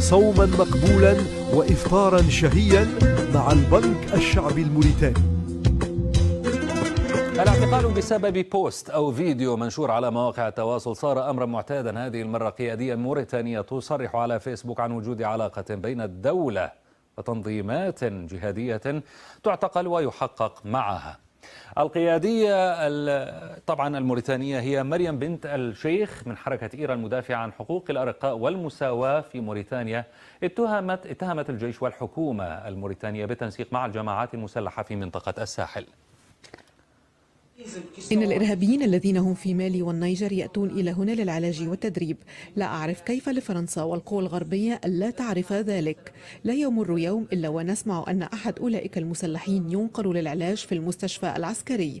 صوما مقبولا وإفطارا شهيا مع البنك الشعبي الموريتاني الاعتقال بسبب بوست أو فيديو منشور على مواقع التواصل صار أمرا معتادا هذه المرة قيادية موريتانية تصرح على فيسبوك عن وجود علاقة بين الدولة وتنظيمات جهادية تعتقل ويحقق معها القيادية طبعا الموريتانية هي مريم بنت الشيخ من حركة إيران المدافعة عن حقوق الأرقاء والمساواة في موريتانيا اتهمت اتهمت الجيش والحكومة الموريتانية بالتنسيق مع الجماعات المسلحة في منطقة الساحل إن الإرهابيين الذين هم في مالي والنيجر يأتون إلى هنا للعلاج والتدريب لا أعرف كيف لفرنسا والقوى الغربية ألا تعرف ذلك لا يمر يوم إلا ونسمع أن أحد أولئك المسلحين ينقل للعلاج في المستشفى العسكري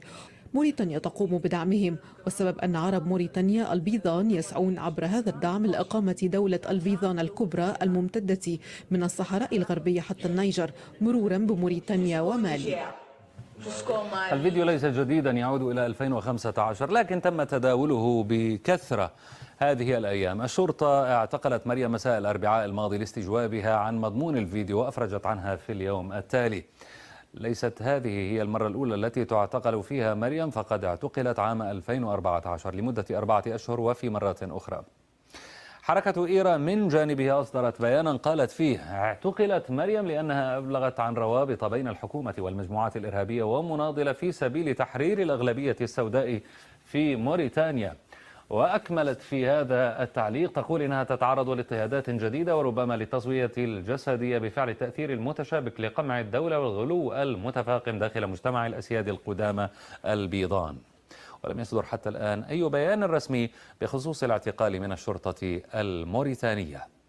موريتانيا تقوم بدعمهم والسبب أن عرب موريتانيا البيضان يسعون عبر هذا الدعم لإقامة دولة البيضان الكبرى الممتدة من الصحراء الغربية حتى النيجر مرورا بموريتانيا ومالي الفيديو ليس جديدا يعود إلى 2015 لكن تم تداوله بكثرة هذه الأيام الشرطة اعتقلت مريم مساء الأربعاء الماضي لاستجوابها عن مضمون الفيديو وأفرجت عنها في اليوم التالي ليست هذه هي المرة الأولى التي تعتقل فيها مريم فقد اعتقلت عام 2014 لمدة أربعة أشهر وفي مرات أخرى حركة إيران من جانبها أصدرت بيانا قالت فيه اعتقلت مريم لأنها أبلغت عن روابط بين الحكومة والمجموعات الإرهابية ومناضلة في سبيل تحرير الأغلبية السوداء في موريتانيا وأكملت في هذا التعليق تقول إنها تتعرض لاضطهادات جديدة وربما للتصوية الجسدية بفعل التأثير المتشابك لقمع الدولة والغلو المتفاقم داخل مجتمع الأسياد القدامى البيضان ولم يصدر حتى الآن أي بيان رسمي بخصوص الاعتقال من الشرطة الموريتانية